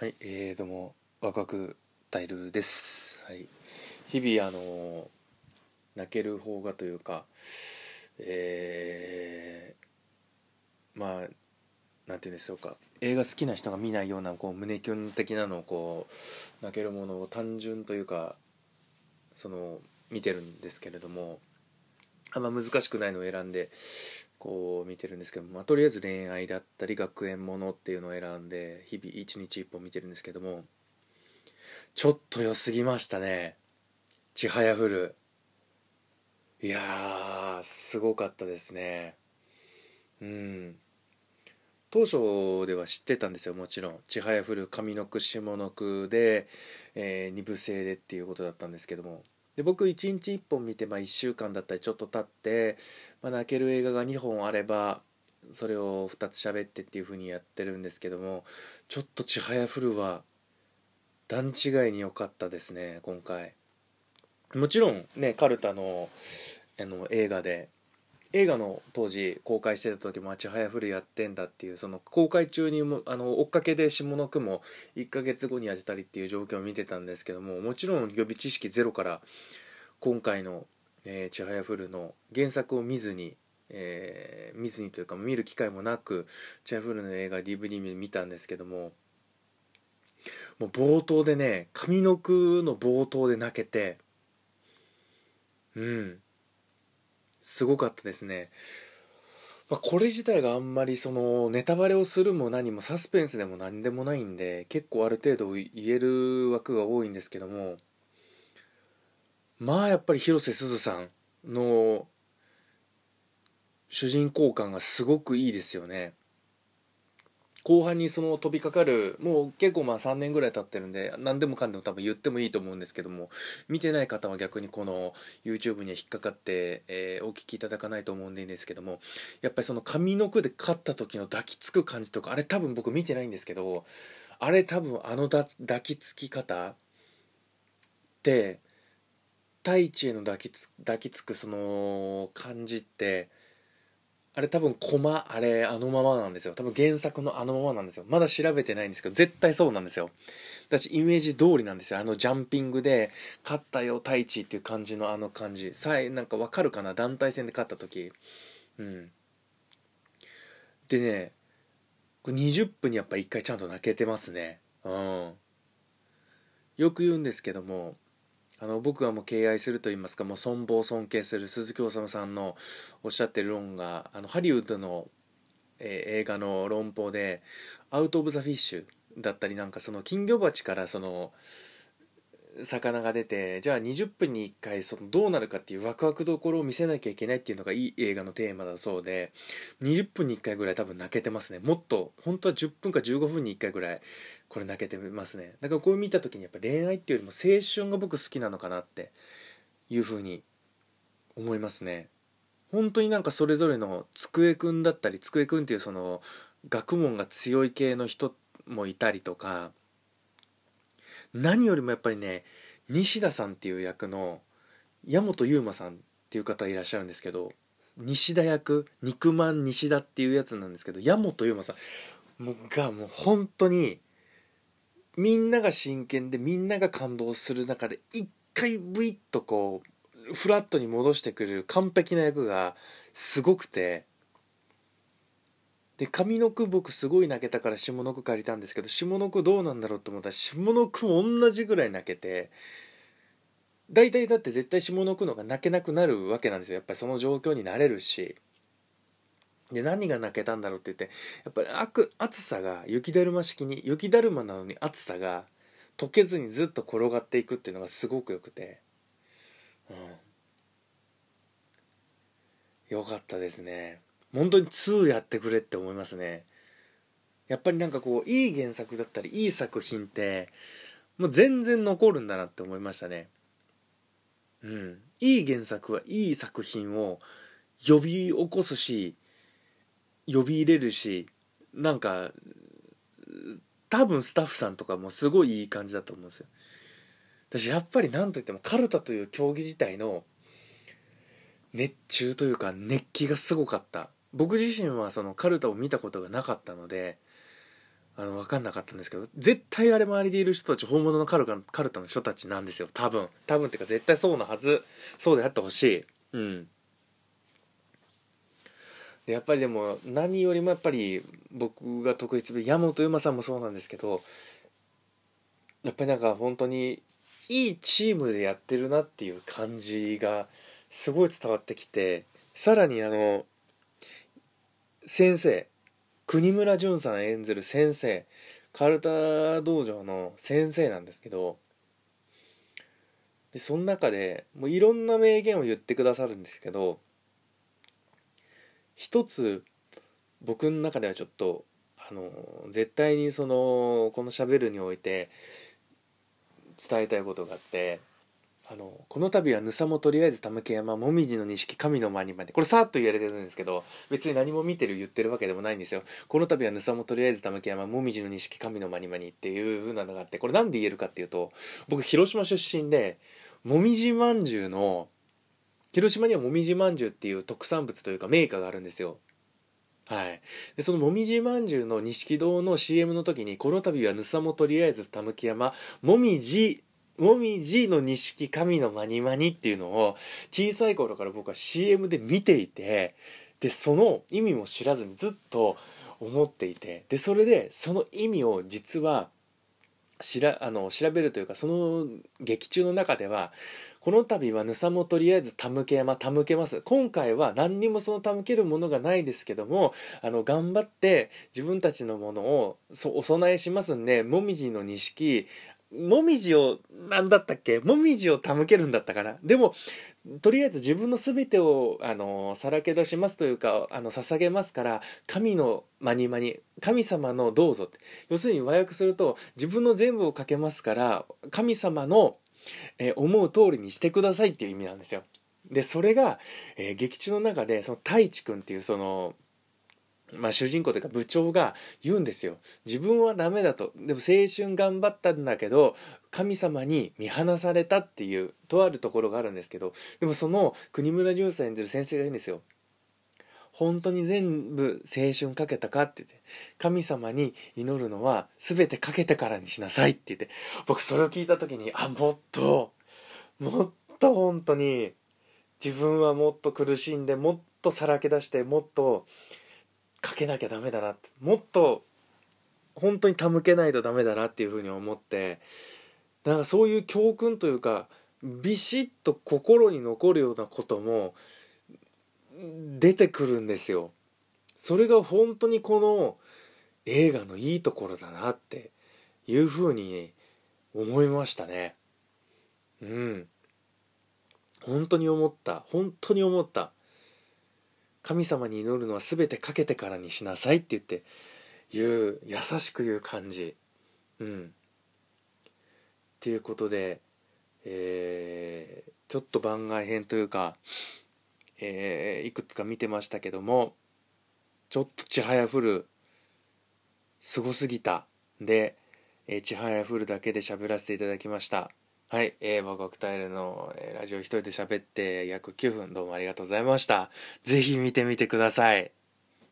はい、えー、どうも、ワクワクタイルです。はい、日々、あの泣ける方がというか、えー、まあ、なんて言うんでしょうか、映画好きな人が見ないような、こう、胸キュン的なのを、こう、泣けるものを単純というか、その、見てるんですけれども、あんま難しくないのを選んで、こう見てるんですけど、まあ、とりあえず恋愛だったり学園ものっていうのを選んで日々一日一本見てるんですけどもちょっと良すぎましたねちはやふるいやーすごかったですねうん当初では知ってたんですよもちろん「ちはやふる上の句下の句で」えー、二部制でっていうことだったんですけどもで僕1日1本見て、まあ、1週間だったりちょっと経って、まあ、泣ける映画が2本あればそれを2つ喋ってっていう風にやってるんですけどもちょっと「ちはやふる」は段違いに良かったですね今回もちろんねカルタのあの映画で映画の当時公開してた時も「ちはやふるやってんだ」っていうその公開中にもあの追っかけで下の句も1ヶ月後にやってたりっていう状況を見てたんですけどももちろん予備知識ゼロから今回の「えちはやふる」の原作を見ずに、えー、見ずにというか見る機会もなく「ちはやふる」の映画 DVD 見たんですけどももう冒頭でね上の句の冒頭で泣けてうんすごかったですね。まあ、これ自体があんまりそのネタバレをするも何もサスペンスでも何でもないんで結構ある程度言える枠が多いんですけどもまあやっぱり広瀬すずさんの主人公感がすごくいいですよね。後半にその飛びかかるもう結構まあ3年ぐらい経ってるんで何でもかんでも多分言ってもいいと思うんですけども見てない方は逆にこの YouTube には引っかかって、えー、お聞きいただかないと思うんでいいんですけどもやっぱりその上の句で勝った時の抱きつく感じとかあれ多分僕見てないんですけどあれ多分あの抱きつき方って太一への抱きつ抱きつくその感じってあれ多分コマあれあのままなんですよ多分原作のあのままなんですよまだ調べてないんですけど絶対そうなんですよ私イメージ通りなんですよあのジャンピングで「勝ったよ太一」っていう感じのあの感じさえなんかわかるかな団体戦で勝った時うんでねこれ20分にやっぱ一回ちゃんと泣けてますねうんよく言うんですけどもあの僕はもう敬愛すると言いますかもう存亡尊敬する鈴木治さんのおっしゃってる論があのハリウッドの、えー、映画の論法で「アウト・オブ・ザ・フィッシュ」だったりなんかその金魚鉢からその魚が出てじゃあ20分に1回そのどうなるかっていうワクワクどころを見せなきゃいけないっていうのがいい映画のテーマだそうで20分に1回ぐらい多分泣けてますねもっと本当は10分か15分に1回ぐらいこれ泣けてますねだからこう見た時にやっぱ恋愛っていうよりも青春が僕好きなのかなっていうふうに思いますね本当になんかそれぞれの机くんだったり机くんっていうその学問が強い系の人もいたりとか何よりもやっぱりね西田さんっていう役の矢本悠馬さんっていう方いらっしゃるんですけど西田役肉まん西田っていうやつなんですけど矢本悠馬さんがもう本当にみんなが真剣でみんなが感動する中で一回ブイッとこうフラットに戻してくれる完璧な役がすごくてで上の句僕すごい泣けたから下の句借りたんですけど下の句どうなんだろうと思ったら下の句も同じぐらい泣けて大体だって絶対下の句のが泣けなくなるわけなんですよやっぱりその状況になれるし。で何が泣けたんだろうって言ってやっぱり暑さが雪だるま式に雪だるまなのに暑さが溶けずにずっと転がっていくっていうのがすごくよくて、うん、よかったですね本当に2やってくれって思いますねやっぱりなんかこういい原作だったりいい作品ってもう全然残るんだなって思いましたねうんいい原作はいい作品を呼び起こすし呼び入れるしなんか多分スタッフさんとかもすごいいい感じだと思うんですよ。私やっぱり何と言ってもカルタという競技自体の熱中というか熱気がすごかった僕自身はそのカルタを見たことがなかったのであの分かんなかったんですけど絶対あれ周りでいる人たち本物のカルカルタの人たちなんですよ多分多分っていうか絶対そうなはずそうであってほしいうんでやっぱりでも何よりもやっぱり僕が特別山本優馬さんもそうなんですけどやっぱりなんか本当にいいチームでやってるなっていう感じがすごい伝わってきてさらにあの先生国村淳さん演じる先生カルタ道場の先生なんですけどでその中でもういろんな名言を言ってくださるんですけど一つ僕の中ではちょっとあの絶対にそのこのしゃべるにおいて伝えたいことがあってあのこの度はぬさもとりあえずたむけ山もみじの錦神の間にまでこれさーっと言われてるんですけど別に何も見てる言ってるわけでもないんですよこの度はぬさもとりあえずたむけ山もみじの錦神の間にまにっていうふうなのがあってこれ何で言えるかっていうと僕広島出身でもみじまんじゅうの広島にはもみじまんじゅうっていう特産物というか名家があるんですよはい、でそのもみじまんじゅうの錦堂の CM の時にこの度はぬさもとりあえずたむき山もみじもみじの錦神のまにまにっていうのを小さい頃から僕は CM で見ていてでその意味も知らずにずっと思っていてでそれでその意味を実はしらあの調べるというかその劇中の中ではこの度はぬさもとりあえず手向け山手向けます今回は何にもその手向けるものがないですけどもあの頑張って自分たちのものをお供えしますんでもみじの錦もみじを何だったっけもみじを手向けるんだったかなでもとりあえず自分の全てをあのさらけ出しますというかあの捧げますから神のまにまに神様のどうぞって要するに和訳すると自分の全部をかけますから神様の、えー、思う通りにしてくださいっていう意味なんですよ。でそれが、えー、劇中の中でその太一君っていうそのまあ、主人公というか部長が言うんですよ自分はダメだとでも青春頑張ったんだけど神様に見放されたっていうとあるところがあるんですけどでもその国村潤さん演じる先生が言うんですよ本当に全部青春かけたかって言って神様に祈るのは全てかけてからにしなさいって言って僕それを聞いた時にあもっともっと本当に自分はもっと苦しんでもっとさらけ出してもっとかけなきゃダメだなってもっと本当に手向けないとダメだなっていうふうに思ってなんかそういう教訓というかビシッと心に残るようなことも出てくるんですよ。それが本当にこの映画のいいところだなっていうふうに思いましたね。うん。本当に思った。本当に思った。神様に祈るのは全てかけてからにしなさいって言って言う優しく言う感じうんっていうことでえー、ちょっと番外編というか、えー、いくつか見てましたけどもちょっとちはやふるすごすぎたで、えちはやふるだけで喋らせていただきましたはい、えー、僕オクタイルの、えー、ラジオ一人で喋って約9分どうもありがとうございました。ぜひ見てみてください。